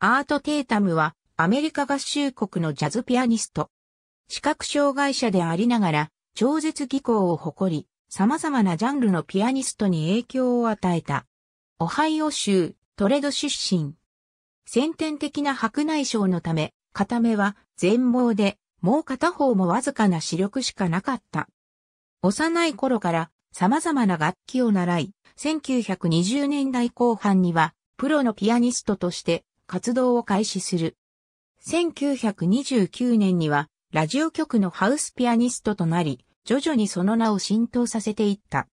アート・テイタムはアメリカ合衆国のジャズピアニスト。視覚障害者でありながら超絶技巧を誇り、様々なジャンルのピアニストに影響を与えた。オハイオ州トレド出身。先天的な白内障のため、片目は全盲で、もう片方もわずかな視力しかなかった。幼い頃から様々な楽器を習い、1920年代後半にはプロのピアニストとして活動を開始する。1929年には、ラジオ局のハウスピアニストとなり、徐々にその名を浸透させていった。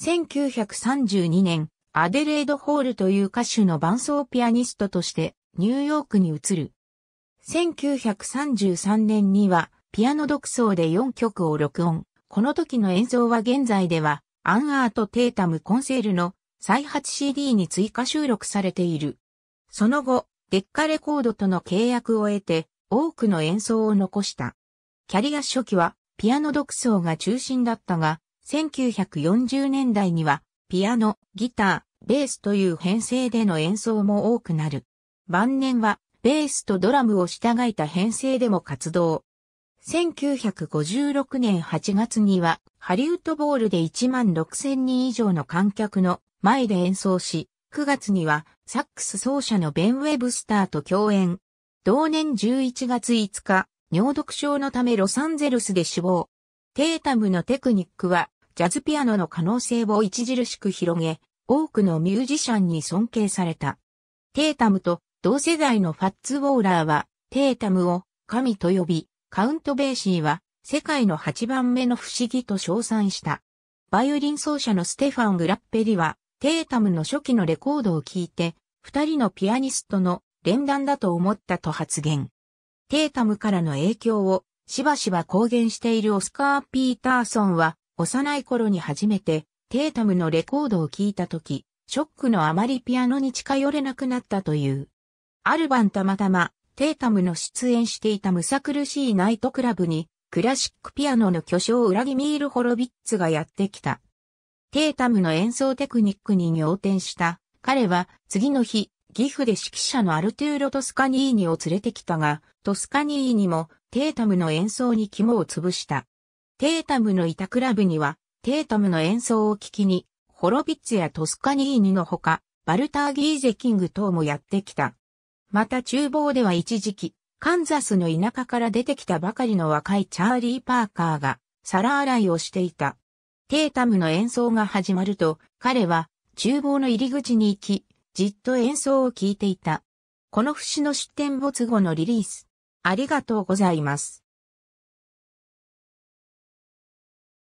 1932年、アデレード・ホールという歌手の伴奏ピアニストとしてニューヨークに移る。1933年にはピアノ独奏で4曲を録音。この時の演奏は現在ではアンアート・テータム・コンセールの再発 CD に追加収録されている。その後、デッカレコードとの契約を得て、多くの演奏を残した。キャリア初期は、ピアノ独奏が中心だったが、1940年代には、ピアノ、ギター、ベースという編成での演奏も多くなる。晩年は、ベースとドラムを従えた編成でも活動。1956年8月には、ハリウッドボールで1万6000人以上の観客の前で演奏し、9月にはサックス奏者のベン・ウェブスターと共演。同年11月5日、尿毒症のためロサンゼルスで死亡。テータムのテクニックは、ジャズピアノの可能性を著しく広げ、多くのミュージシャンに尊敬された。テータムと同世代のファッツ・ウォーラーは、テータムを神と呼び、カウント・ベーシーは世界の8番目の不思議と称賛した。バイオリン奏者のステファン・グラッペリはテータムの初期のレコードを聴いて、二人のピアニストの連弾だと思ったと発言。テータムからの影響をしばしば公言しているオスカー・ピーターソンは、幼い頃に初めてテータムのレコードを聴いた時、ショックのあまりピアノに近寄れなくなったという。ある晩たまたま、テータムの出演していたむさ苦しいナイトクラブに、クラシックピアノの巨匠裏切ミール・ホロビッツがやってきた。テータムの演奏テクニックに仰天した。彼は次の日、ギフで指揮者のアルトゥーロ・トスカニーニを連れてきたが、トスカニーニもテータムの演奏に肝を潰した。テータムのいたクラブには、テータムの演奏を聴きに、ホロヴィッツやトスカニーニのほか、バルター・ギーゼキング等もやってきた。また厨房では一時期、カンザスの田舎から出てきたばかりの若いチャーリー・パーカーが皿洗いをしていた。テータムの演奏が始まると、彼は厨房の入り口に行き、じっと演奏を聴いていた。この節の出展没後のリリース。ありがとうございます。